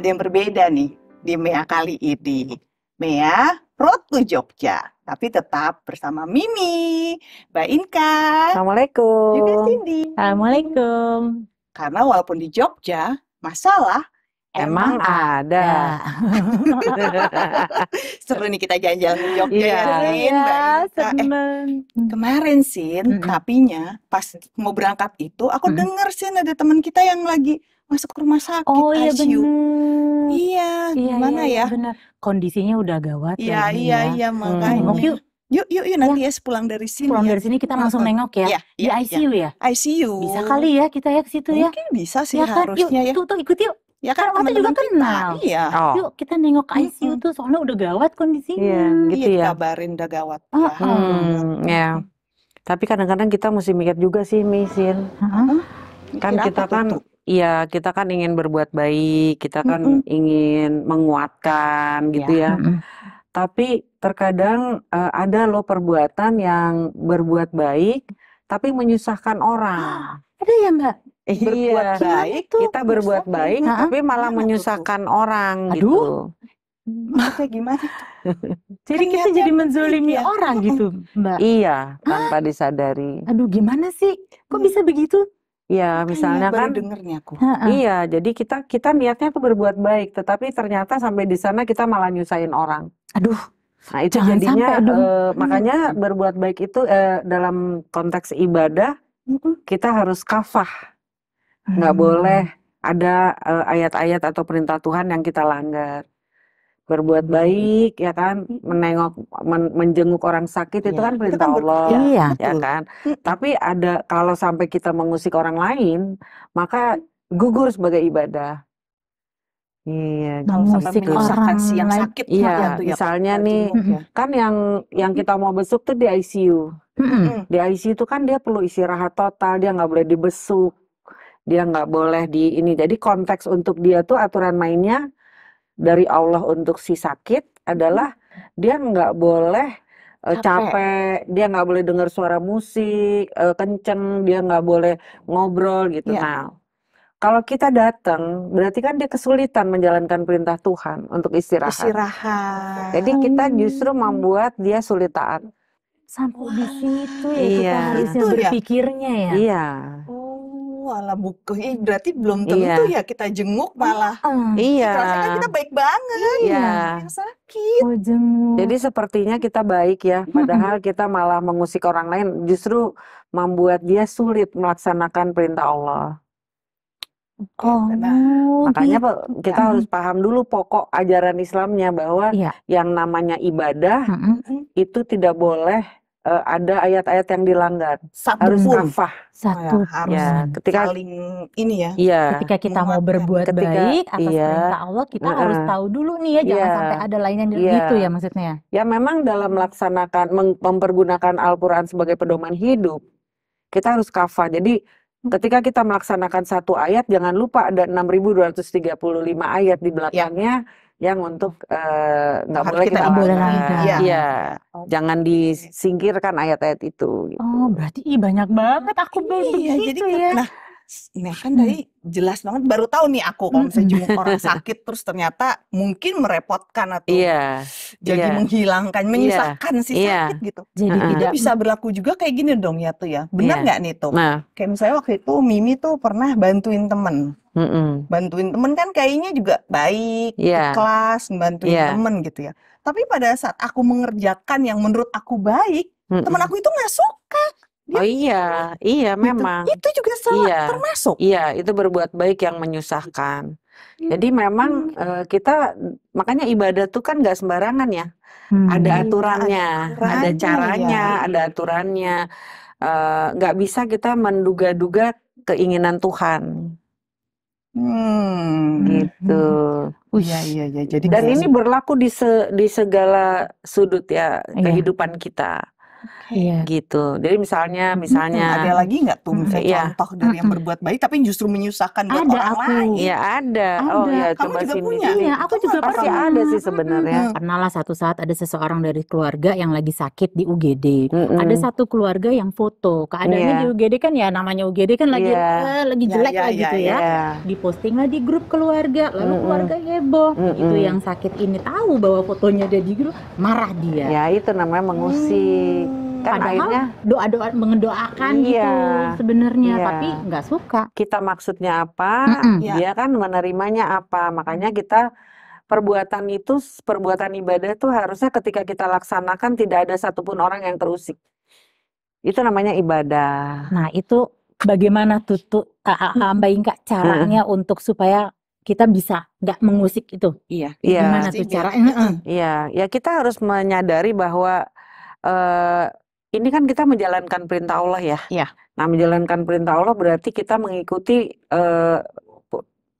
ada yang berbeda nih di Mea kali ini. Mea Road to Jogja, tapi tetap bersama Mimi, Mbak Inka. Assalamualaikum. Juga Cindy. Assalamualaikum. Karena walaupun di Jogja, masalah Emang, Emang ada. ada. seru nih kita jalan di Jogja iya. ya, Sin, iya, eh, seneng. eh, kemarin Sin, mm -hmm. tapinya pas mau berangkat itu aku mm -hmm. denger Sin ada teman kita yang lagi masuk rumah sakit, Oh, iya ICU. bener. Iya, iya, Iya gimana iya ya? bener, kondisinya udah gawat Iya iya ya, iya, mmm, makanya. yuk Yuk yuk yuk nanti Ya. ya sepulang dari sini Pulang ya. dari sini kita langsung nengok ya, Iya di iya iya. ICU ya? ICU. Bisa kali ya kita ya ke situ ya? Mungkin bisa sih Ya kan? Yuk, harusnya ya. tuh tuh ikut yuk. Ya kan Kan juga kita. kenal. Iya. Oh. Yuk kita nengok ke ICU -hmm. tuh soalnya udah gawat kondisinya. Iya gitu iya, ya. kabarin udah gawat ya. Heeh. Hmm, ya. Tapi kadang-kadang kita mesti mikir juga sih, Mi, Sin. Heeh. Kan kita kan, tuh? Iya, kita kan ingin berbuat baik, kita kan -hmm. ingin menguatkan iya. gitu Ya, Mm -hmm. Tapi terkadang, uh, ada loh perbuatan yang berbuat baik, tapi menyusahkan orang. Ah, ada ya, Mbak? Iya, berbuat Iya, baik, itu kita berbuat baik, tapi malah tuh, menyusahkan orang gitu. Aduh. gitu. Maksudnya gimana jadi Jadi kita ya, jadi menzolimi ya? orang gitu, Mbak? Iya, Hah? tanpa disadari. Aduh, gimana sih? Kok hmm. bisa begitu? Iya, misalnya kan dengernya aku. Iya, jadi kita kita niatnya tuh berbuat baik, tetapi ternyata sampai di sana kita malah nyusahin orang. Aduh. Nah, itu Jangan jadinya sampai, aduh. Eh, iya. makanya berbuat baik itu eh, dalam konteks ibadah kita harus kafah. Nggak hmm. boleh ada eh, ayat-ayat eh, atau perintah Tuhan yang kita langgar berbuat hmm. baik ya kan menengok men, menjenguk orang sakit ya. itu kan perintah kan Allah iya. ya kan hmm. tapi ada kalau sampai kita mengusik orang lain maka gugur sebagai ibadah Iya, kalau sampai si yang sakit iya, kan, misalnya ya, nih hmm, kan yang yang kita mau besuk tuh di ICU. Di ICU itu kan dia perlu istirahat total, dia nggak boleh dibesuk, dia nggak boleh di ini. Jadi konteks untuk dia tuh aturan mainnya dari Allah untuk si sakit adalah hmm. dia nggak boleh uh, capek, dia nggak boleh dengar suara musik e, kenceng, dia nggak boleh ngobrol gitu. Yeah. Nah, kalau kita datang, berarti kan dia kesulitan menjalankan perintah Tuhan untuk istirahat. Istirahat. Jadi kita justru hmm. membuat dia sulit taat. Sampai wow. di situ ya iya. itu ya. berpikirnya ya. Iya. Oh malah buku eh, berarti belum tentu iya. ya kita jenguk malah iya rasanya kita baik banget iya yang sakit oh, jadi sepertinya kita baik ya padahal kita malah mengusik orang lain justru membuat dia sulit melaksanakan perintah Allah Oh, nah, makanya gitu. kita harus paham dulu pokok ajaran Islamnya bahwa iya. yang namanya ibadah mm -hmm. itu tidak boleh uh, ada ayat-ayat yang dilanggar. Satu harus pun. kafah. Satu. Oh ya, harus ya, ketika saling ini ya. ya. Ketika kita mau berbuat ketika, baik atas iya, perintah Allah, kita uh, harus tahu dulu nih ya, jangan iya. sampai ada lainnya di situ iya. gitu ya maksudnya. Ya memang dalam melaksanakan mempergunakan Al-Qur'an sebagai pedoman hidup, kita harus kafah. Jadi ketika kita melaksanakan satu ayat jangan lupa ada 6235 ayat di ya. belakangnya. Ya yang untuk eh, nggak uh, boleh kita boleh Iya. Ya. Jangan disingkirkan ayat-ayat itu. Gitu. Oh, berarti i banyak banget aku iya, belum iya, jadi, ya. Nah, Nah kan hmm. jelas banget baru tahu nih aku kalau misalnya jenguk orang sakit terus ternyata mungkin merepotkan atau yeah. jadi yeah. menghilangkan iya, menyusahkan yeah. si iya. sakit yeah. gitu. Jadi uh nah, -huh. tidak bisa berlaku juga kayak gini dong ya tuh ya. Benar iya. nggak yeah. nih tuh? Nah. Kayak misalnya waktu itu Mimi tuh pernah bantuin temen. Mm -mm. Bantuin temen kan kayaknya juga baik, yeah. kelas, bantuin yeah. temen gitu ya. Tapi pada saat aku mengerjakan yang menurut aku baik, mm -mm. temen aku itu nggak suka. Dia oh iya, iya gitu. memang. Itu juga salah iya, termasuk. Iya, itu berbuat baik yang menyusahkan. Iya. Jadi memang uh, kita makanya ibadah tuh kan gak sembarangan ya. Hmm. Ada iya, aturannya, ada, aturannya, ada caranya, ya. ada aturannya. Eh, nggak gak bisa kita menduga-duga keinginan Tuhan. Hmm. Gitu. Uh, iya iya iya. Jadi dan ini berlaku di se, di segala sudut ya iya. kehidupan kita okay. Iya. Gitu. Jadi misalnya misalnya hmm, ada lagi nggak tuh hmm, misalnya yeah. contoh dari yang hmm. berbuat baik tapi justru menyusahkan buat ada orang aku. lain? Iya ada. ada. Oh ya Kamu juga sini. Punya. Iya, aku juga pasti pernah. ada sih sebenarnya. Hmm. Pernah lah satu saat ada seseorang dari keluarga yang lagi sakit di UGD. Hmm. Ada satu keluarga yang foto keadaannya yeah. di UGD kan ya namanya UGD kan lagi yeah. eh, lagi ya, jelek yeah, yeah, lah ya, gitu yeah, ya. Yeah. Iya. Diposting lah di grup keluarga lalu hmm. keluarga heboh. Hmm. Itu yang sakit ini tahu bahwa fotonya ada di grup marah dia. Ya itu namanya mengusik. Hmm kan akhirnya doa doa mengedoakan gitu iya, gitu sebenarnya iya. tapi nggak suka kita maksudnya apa Mm-mm. Iya. dia kan menerimanya apa makanya kita perbuatan itu perbuatan ibadah tuh harusnya ketika kita laksanakan tidak ada satupun orang yang terusik itu namanya ibadah nah itu bagaimana tutup tuh mbak Inka caranya mm-hmm. untuk supaya kita bisa nggak mengusik itu. Iya. Iya. Gimana tuh caranya? Iya. Ya kita harus menyadari bahwa uh, ini kan kita menjalankan perintah Allah ya. Iya. Nah, menjalankan perintah Allah berarti kita mengikuti uh,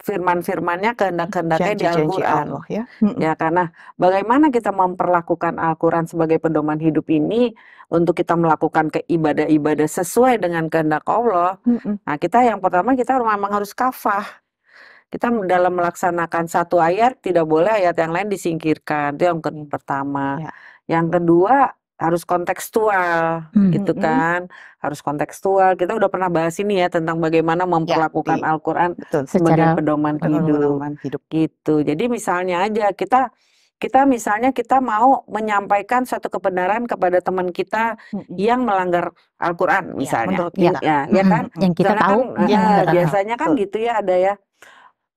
firman-firmannya kehendak-kehendaknya di Al-Qur'an. Ya. ya, karena bagaimana kita memperlakukan Al-Qur'an sebagai pedoman hidup ini untuk kita melakukan keibadah-ibadah sesuai dengan kehendak Allah. mm Nah, kita yang pertama kita memang harus kafah. Kita dalam melaksanakan satu ayat tidak boleh ayat yang lain disingkirkan. Itu yang pertama. Ya. Yang kedua, harus kontekstual hmm. gitu hmm. kan harus kontekstual kita udah pernah bahas ini ya tentang bagaimana ya, memperlakukan ya, Al-Quran sebagai pedoman hidup. hidup gitu jadi misalnya aja kita kita misalnya kita mau menyampaikan suatu kebenaran kepada teman kita hmm. yang melanggar Al-Quran ya, misalnya ya, ya, ya, ya kan yang kita Karena tahu kan, yang eh, biasanya kan gitu ya ada ya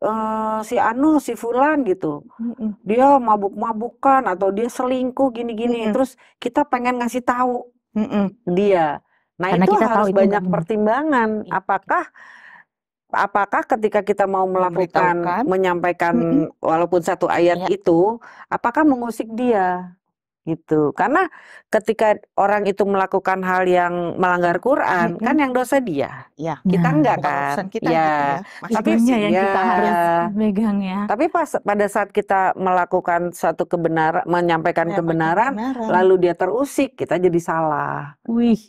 Eh, si Anu, si Fulan gitu. mm Dia mabuk-mabukan atau dia selingkuh gini-gini. Mm-mm. Terus kita pengen ngasih tahu Mm-mm. dia. Nah Karena itu kita harus tahu banyak itu. pertimbangan. Iya. Apakah apakah ketika kita mau melakukan menyampaikan mm-hmm. walaupun satu ayat yeah. itu apakah mengusik dia gitu. Karena ketika orang itu melakukan hal yang melanggar Quran, mm -hmm. kan yang dosa dia. Ya. Kita nah, enggak kan? Kita iya. gitu ya. Tapi ya, kita harus megang ya. Tapi pas pada saat kita melakukan satu kebenaran, menyampaikan ya, kebenaran, kebenaran, lalu dia terusik, kita jadi salah. Wih.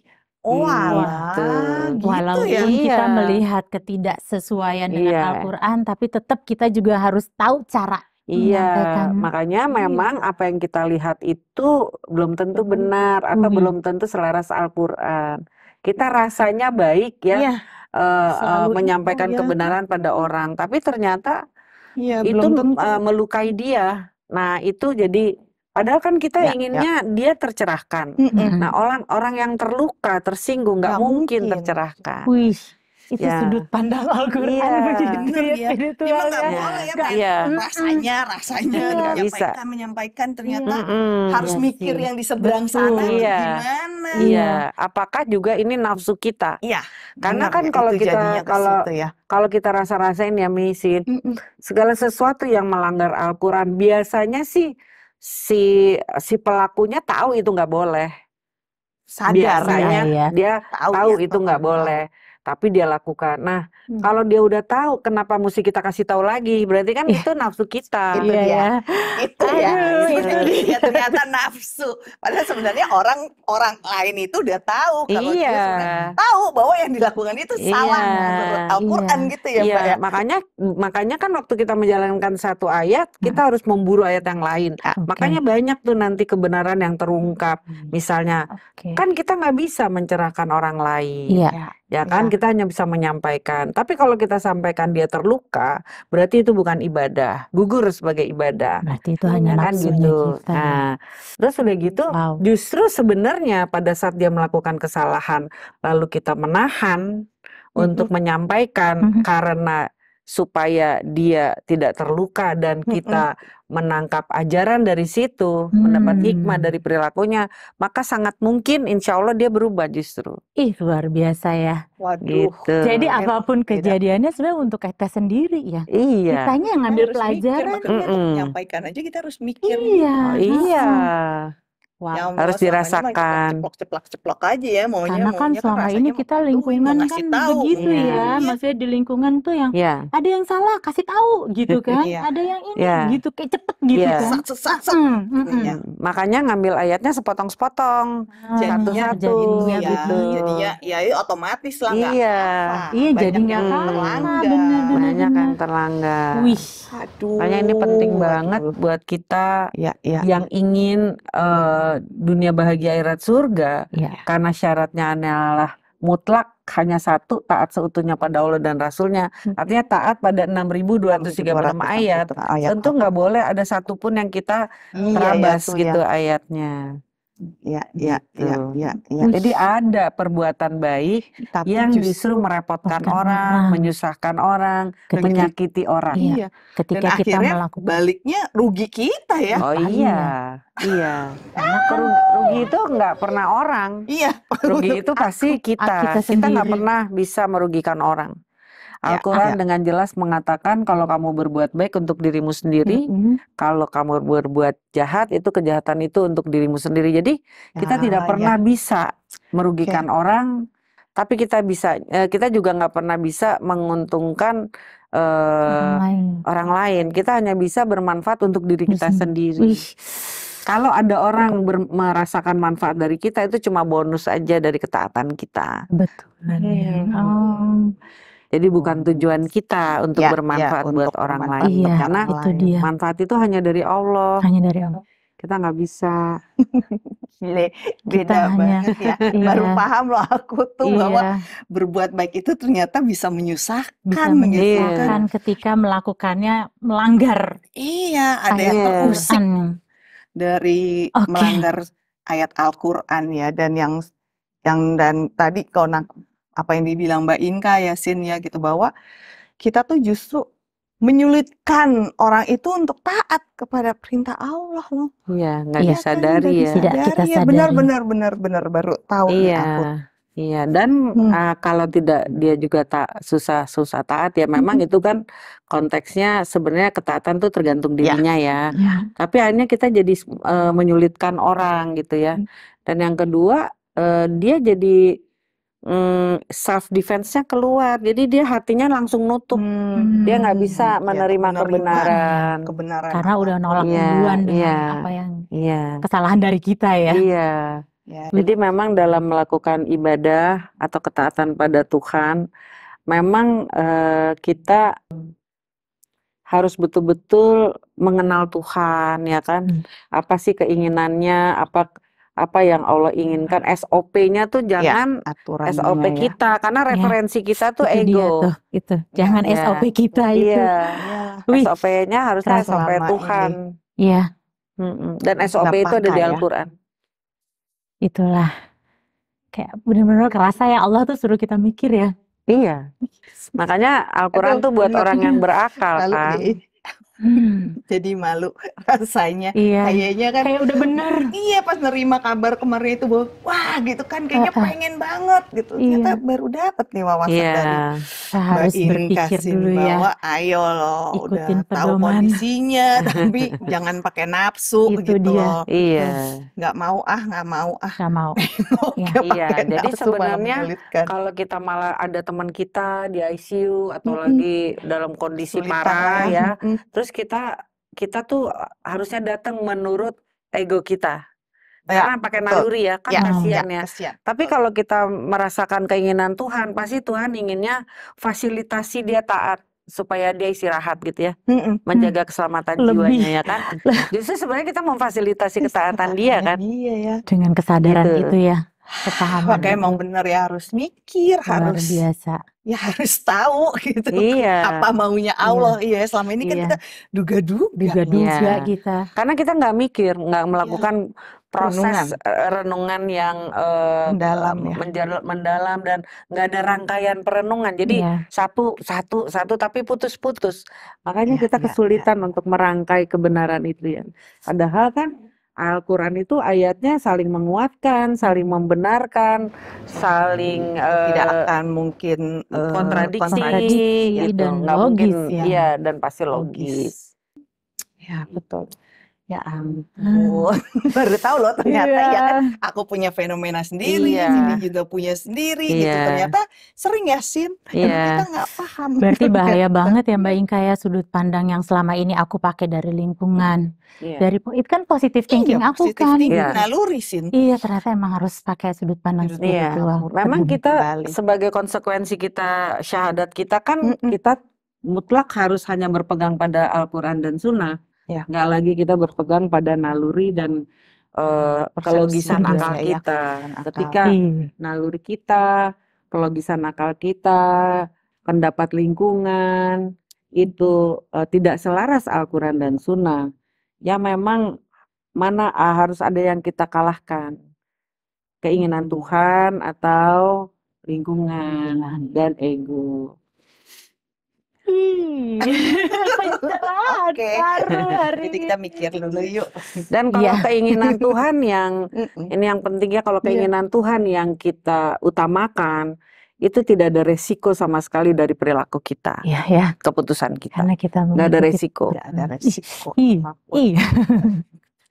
Oh, gitu. gitu Walaupun ya? kita iya. melihat ketidaksesuaian dengan iya. Al-Quran, tapi tetap kita juga harus tahu cara Iya, iya kan? makanya iya. memang apa yang kita lihat itu belum tentu benar atau hmm. belum tentu selaras Al-Qur'an. Kita rasanya baik ya iya, uh, menyampaikan itu, ya. kebenaran pada orang, tapi ternyata iya, itu uh, melukai dia. Nah, itu jadi Padahal kan kita ya, ya. inginnya ya. dia tercerahkan. Mm -hmm. Nah, orang orang yang terluka, tersinggung, nggak mungkin, mungkin tercerahkan. Wih itu yeah. sudut pandang Al-Quran yeah. begitu yeah. ya. Memang gak Boleh ya, yeah. rasanya, rasanya Yeah. Gak bisa. menyampaikan ternyata mm -hmm. harus yeah, mikir yang di seberang sana yeah. Iya. gimana. Iya. iya, apakah juga ini nafsu kita? Iya. Karena Benar, kan kalau kita kalau ya. kalau kita rasa-rasain ya misin mm -mm. segala sesuatu yang melanggar Al-Quran biasanya sih si si pelakunya tahu itu nggak boleh. Sadar biasanya ya, ya. dia tahu, tahu ya, itu nggak boleh. boleh tapi dia lakukan. Nah, hmm. kalau dia udah tahu kenapa mesti kita kasih tahu lagi, berarti kan yeah. itu nafsu kita. Itu yeah. dia. Itu ya. Itu dia gitu. iya, ternyata nafsu. Padahal sebenarnya orang orang lain itu udah tahu kalau yeah. dia tahu bahwa yang dilakukan itu yeah. salah menurut gitu. Al-Qur'an iya. yeah. gitu ya, yeah. Pak ya. Makanya makanya kan waktu kita menjalankan satu ayat, hmm. kita hmm. harus memburu ayat yang lain. Ah, okay. Makanya banyak tuh nanti kebenaran yang terungkap. Hmm. Misalnya, okay. kan kita nggak bisa mencerahkan orang lain. Yeah. Iya. Ya iya. kan, kita hanya bisa menyampaikan. Tapi kalau kita sampaikan dia terluka, berarti itu bukan ibadah, gugur sebagai ibadah. Berarti itu hanya ya kan gitu. Kita. Ya. Nah, terus udah gitu, wow. justru sebenarnya pada saat dia melakukan kesalahan, lalu kita menahan untuk menyampaikan karena supaya dia tidak terluka dan kita mm -hmm. menangkap ajaran dari situ, mm mendapat hmm. hikmah dari perilakunya, maka sangat mungkin insya Allah dia berubah justru. Ih luar biasa ya. Waduh. Gitu. Jadi ya apapun kejadiannya sebenarnya untuk kita sendiri ya. Iya. Kita yang ngambil pelajaran. Mikir, mm -mm. menyampaikan aja kita harus mikir. Iya. Oh, iya. Hmm. Wow. Yang harus dirasakan. Ceplok-ceplok aja ya maunya. Karena kan maunya kan selama kan ini kita lingkungan kan tahu. begitu ya. ya. Maksudnya di lingkungan tuh yang yeah. ada yang salah kasih tahu gitu kan. yeah. Ada yang ini yeah. gitu kayak cepet gitu yeah. kan. Sesat, sesat, sesat. Mm, iya. mm, Hmm. Makanya ngambil ayatnya sepotong-sepotong. Hmm. jadinya satu jadinya ya, gitu. Jadinya ya otomatis lah nggak Iya. Apa. Iya jadi nggak terlanggar. Bener, Banyak yang terlanggar. Wih. Aduh. Makanya ini penting banget buat kita iya, iya. yang ingin eh, hmm dunia bahagia airat surga yeah. karena syaratnya adalah mutlak hanya satu taat seutuhnya pada Allah dan Rasulnya hmm. artinya taat pada 6.236 ayat tentu nggak boleh ada satupun yang kita iya, ya, terabas iya, iya, gitu ayatnya Ya, ya, gitu. ya, ya, ya. Jadi ada perbuatan baik Tapi yang justru, justru merepotkan orang, orang, menyusahkan orang, ketika, menyakiti orang. Iya, iya. Ketika Dan kita melakukan baliknya rugi kita ya. Oh iya. iya. iya. Karena rugi, itu nggak pernah orang. Iya. Rugi itu pasti ah, kita. Kita nggak pernah bisa merugikan orang. Ya, Al-Quran ya, dengan jelas mengatakan kalau kamu berbuat baik untuk dirimu sendiri, mm -hmm. kalau kamu berbuat jahat itu kejahatan itu untuk dirimu sendiri. Jadi kita ah, tidak pernah ya. bisa merugikan okay. orang, tapi kita bisa eh, kita juga nggak pernah bisa menguntungkan uh, orang, eh, lain. orang lain. Kita hanya bisa bermanfaat untuk diri kita Bisa. Mm-hmm. sendiri. Wih. Kalau ada orang merasakan manfaat dari kita itu cuma bonus aja dari ketaatan kita. Betul. Hmm. Oh. Jadi oh. bukan tujuan kita untuk ya, ya bermanfaat ya, untuk buat orang lain iya, karena itu dia. manfaat itu hanya dari Allah. Hanya dari Allah. Kita nggak bisa. Gile, beda banget hanya, ya. Iya. Baru paham loh aku tuh iya. bahwa berbuat baik itu ternyata bisa menyusahkan. Bisa menyusahkan iya. ketika melakukannya melanggar. Iya, ada yang iya. terusik dari okay. melanggar ayat Al-Qur'an ya dan yang yang dan tadi kau apa yang dibilang Mbak Inka Yasin ya gitu bahwa kita tuh justru menyulitkan orang itu untuk taat kepada perintah Allah loh. Iya, nggak ya, disadari kan, ya. Tidak kita ya. sadari. Benar benar benar benar baru tahu iya. Iya, dan hmm. uh, kalau tidak dia juga tak susah susah taat ya memang hmm. itu kan konteksnya sebenarnya ketaatan tuh tergantung ya. dirinya ya. ya. ya. Tapi akhirnya kita jadi uh, menyulitkan orang gitu ya. Hmm. Dan yang kedua uh, dia jadi mm, self defense-nya keluar. Jadi dia hatinya langsung nutup. Hmm. Dia nggak bisa iya, menerima ya, kebenaran. Kebenaran. Karena udah nolak ya, duluan dengan ya, apa yang ya. kesalahan dari kita ya. Iya. Ya. Jadi memang dalam melakukan ibadah atau ketaatan pada Tuhan, memang uh, kita harus betul-betul mengenal Tuhan ya kan. Hmm. Apa sih keinginannya? Apa apa yang Allah inginkan iya. SOP-nya tuh iya, jangan ya, SOP ya. kita karena iya. referensi ya, kita tuh itu ego tuh, itu jangan ya. Kan? SOP kita itu ya, ya. SOP-nya harusnya SOP Tuhan Iya dan SOP itu ada di ya. Al-Quran itulah kayak benar-benar kerasa ya Allah tuh suruh kita mikir ya iya makanya Al-Quran tuh buat orang yang berakal kan Hmm. Jadi malu rasanya. Iya. Kayaknya kan kayak udah bener. Iya, pas nerima kabar kemarin itu bahwa wah gitu kan kayaknya uh, uh. pengen banget gitu. Iya. Ternyata baru dapat nih wawasan iya. dari harus Mbak berpikir Inka dulu ya. Bahwa ayo loh Ikutin udah pedoman. tahu kondisinya tapi jangan pakai nafsu itu gitu dia. loh. Iya. Hmm. Nggak mau ah, nggak mau ah. Nggak mau. ya. Iya, iya jadi sebenarnya kalau kita malah ada teman kita di ICU atau mm -hmm. lagi dalam kondisi Sulit parah ya, mm -hmm. terus kita kita tuh harusnya datang menurut ego kita. Ya, Karena pakai naluri ya, kan ya, kasihan ya. ya. Tapi kalau kita merasakan keinginan Tuhan, pasti Tuhan inginnya fasilitasi dia taat supaya dia istirahat gitu ya, mm -mm. menjaga keselamatan Lebih. jiwanya ya kan. Justru sebenarnya kita memfasilitasi ketaatan dia iya, kan. Iya ya. Dengan kesadaran gitu. itu ya, kepahaman. emang bener ya harus mikir, harus biasa ya harus tahu gitu iya. apa maunya iya. Allah iya. ya selama ini kan iya. kita duga-duga duga-duga iya. kita karena kita nggak mikir nggak iya. melakukan iya. proses renungan, eh, renungan yang uh, mendalam ya menjal- mendalam dan nggak ada rangkaian perenungan jadi iya. satu satu satu tapi putus-putus makanya iya, kita iya, kesulitan iya. untuk merangkai kebenaran itu ya padahal kan Al-Quran itu ayatnya saling menguatkan, saling membenarkan, saling tidak uh, akan mungkin uh, kontradiksi, kontradiksi gitu. iya dan logis mungkin, ya. ya dan pasti logis. logis. Ya, betul ya gitu. ampun ah. baru tahu loh ternyata yeah. ya kan, aku punya fenomena sendiri yeah. ini juga punya sendiri yeah. gitu ternyata sering ya sin yeah. kita nggak paham berarti bahaya banget ya mbak Inka ya sudut pandang yang selama ini aku pakai dari lingkungan yeah. dari itu kan positif iya, kan. thinking iya, aku kan thinking naluri sin iya ternyata emang harus pakai sudut pandang yeah. iya. memang kita kembali. sebagai konsekuensi kita syahadat kita kan mm -mm. kita mutlak harus hanya berpegang pada Al-Quran dan Sunnah ya. nggak lagi kita berpegang pada naluri dan uh, kelogisan akal ya, kita ketika hmm. naluri kita kelogisan akal kita pendapat lingkungan itu uh, tidak selaras Al-Quran dan Sunnah ya memang mana uh, harus ada yang kita kalahkan keinginan Tuhan atau lingkungan dan ego Hmm, Oke. Okay. Jadi kita mikir dulu yuk. Dan kalau yeah. keinginan Tuhan yang ini yang penting ya kalau iya. keinginan yeah. Tuhan yang kita utamakan itu tidak ada resiko sama sekali dari perilaku kita, ya, Yeah. keputusan kita. Karena kita nggak ada resiko. Tidak ada mm. resiko. Iya.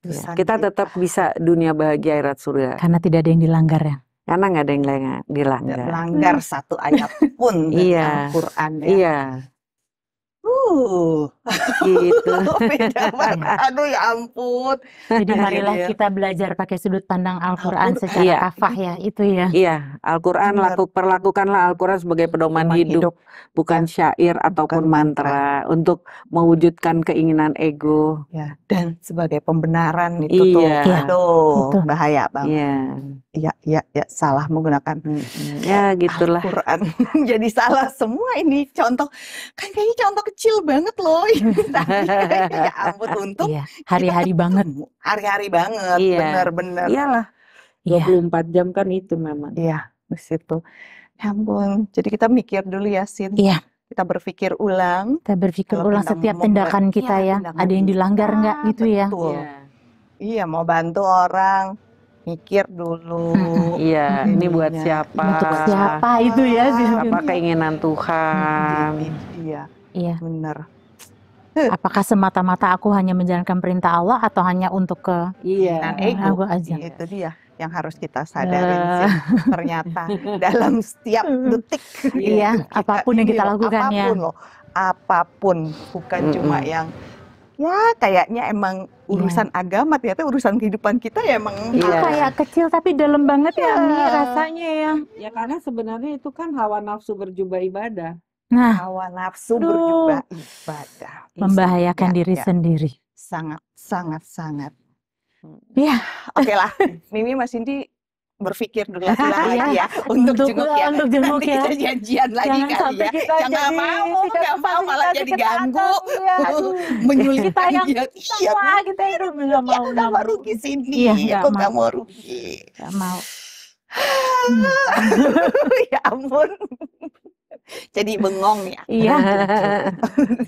Ya, kita tetap bisa dunia bahagia akhirat surga. Karena tidak ada yang dilanggar ya. Karena nggak ada yang dilanggar. Dilanggar satu ayat pun iya. dalam quran ya. Iya aduh gitu. Aduh ya ampun. Jadi iya, marilah ya. kita belajar pakai sudut pandang Al-Quran Al secara iya. kafah ya, itu ya. Iya, Al-Quran laku, perlakukanlah Al-Quran sebagai pedoman hidup, hidup, bukan iya. syair bukan ataupun mantra. mantra untuk mewujudkan keinginan ego. Ya, dan sebagai pembenaran itu iya. tuh. Iya, aduh, itu. bahaya banget. Iya. Ya, ya, ya salah menggunakan hmm, hmm. ya gitulah. quran Jadi salah semua ini contoh. Kan kayaknya contoh kecil banget loh ini ya ampun untung. Iya, hari-hari banget. Hari-hari banget, iya. benar-benar. Iyalah. Iya. 24 jam kan itu memang. Iya, di situ. Ya ampun. Jadi kita mikir dulu ya, Sin. Iya kita berpikir ulang. Kita berpikir ulang setiap tindakan kita iya, ya, ya. ada yang dilanggar nggak gitu ya. ya. Iya. iya, mau bantu orang, mikir dulu. Iya, ini buat iya. siapa? Untuk siapa itu ya? Apa keinginan Tuhan? Iya, iya, iya. Benar. Apakah semata-mata aku hanya menjalankan perintah Allah atau hanya untuk ke iya, ego aku aja? Iya, itu dia yang harus kita sadari uh. Eh. sih ternyata dalam setiap detik. Iya, kita, apapun yang kita lakukan ya. apapun ya. Loh, apapun, bukan mm cuma yang ya kayaknya emang urusan yeah. agama ternyata urusan kehidupan kita ya emang yeah. kayak kecil tapi dalam banget yeah. ya nih iya. rasanya ya ya karena sebenarnya itu kan hawa nafsu berjubah ibadah nah hawa nafsu Aduh. berjubah ibadah iya, membahayakan ya, diri ya. sendiri sangat sangat sangat ya oke okay lah Mimi Mas Indi berpikir dulu laki lagi iya. ya untuk, untuk jenguk ya. Untuk jenguk Nanti ya. kita janjian lagi jangan kali ya. Kita jangan jadi, mau, nggak mau malah jadi ganggu, ya. menyulitkan kita yang dia. Iya, kita itu belum iya, mau. Ya, mau rugi sini, iya, kok nggak mau rugi. Nggak mau. Hmm. ya ampun. Jadi bengong ya. Iya.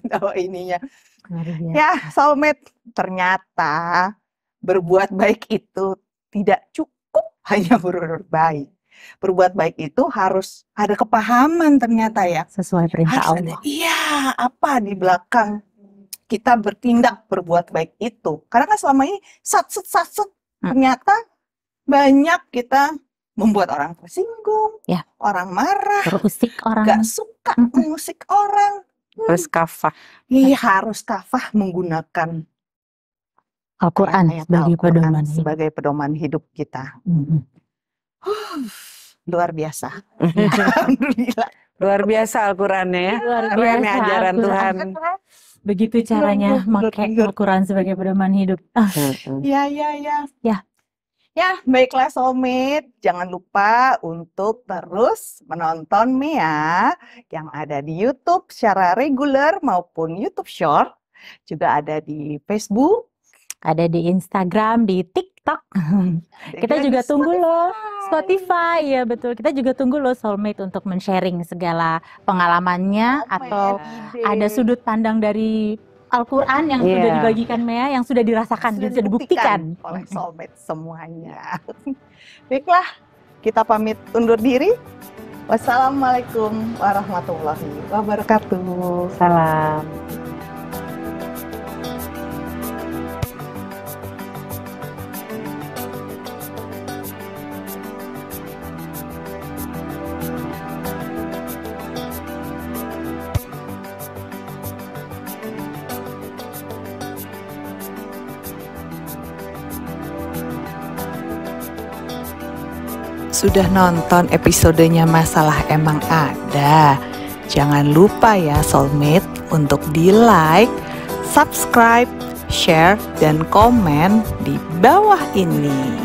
Tahu ininya. Ya, soulmate ternyata berbuat baik itu tidak cukup hanya berbuat baik. Berbuat baik itu harus ada kepahaman ternyata ya. Sesuai perintah harus Allah. Ada, iya, apa di belakang kita bertindak berbuat baik itu. Karena kan selama ini sat set hmm. ternyata banyak kita membuat orang tersinggung, ya. orang marah, berusik orang, gak suka mengusik orang, hmm. harus kafah. Iya harus kafah menggunakan Al-Quran iya, sebagai al pedoman sebagai pedoman hidup kita. Mm-hmm. luar biasa. Iya. Alhamdulillah. Luar biasa Al-Qurannya ya. Luar biasa ajaran Tuhan. Begitu caranya memakai Al-Quran sebagai pedoman hidup. Ya, ya, ya. Ya. Ya, baiklah Somit, jangan lupa untuk terus menonton Mia yang ada di YouTube secara reguler maupun YouTube Short, juga ada di Facebook ada di Instagram, di TikTok. kita juga tunggu loh Spotify, ya betul. Kita juga tunggu loh soulmate untuk men-sharing segala pengalamannya oh atau ada sudut pandang dari Al-Quran yang yeah. sudah dibagikan Mea, yang sudah dirasakan, sudah, sudah dibuktikan. oleh soulmate semuanya. Baiklah, kita pamit undur diri. Wassalamualaikum warahmatullahi wabarakatuh. Salam. Sudah nonton episodenya Masalah Emang Ada? Jangan lupa ya soulmate untuk di like, subscribe, share, dan komen di bawah ini.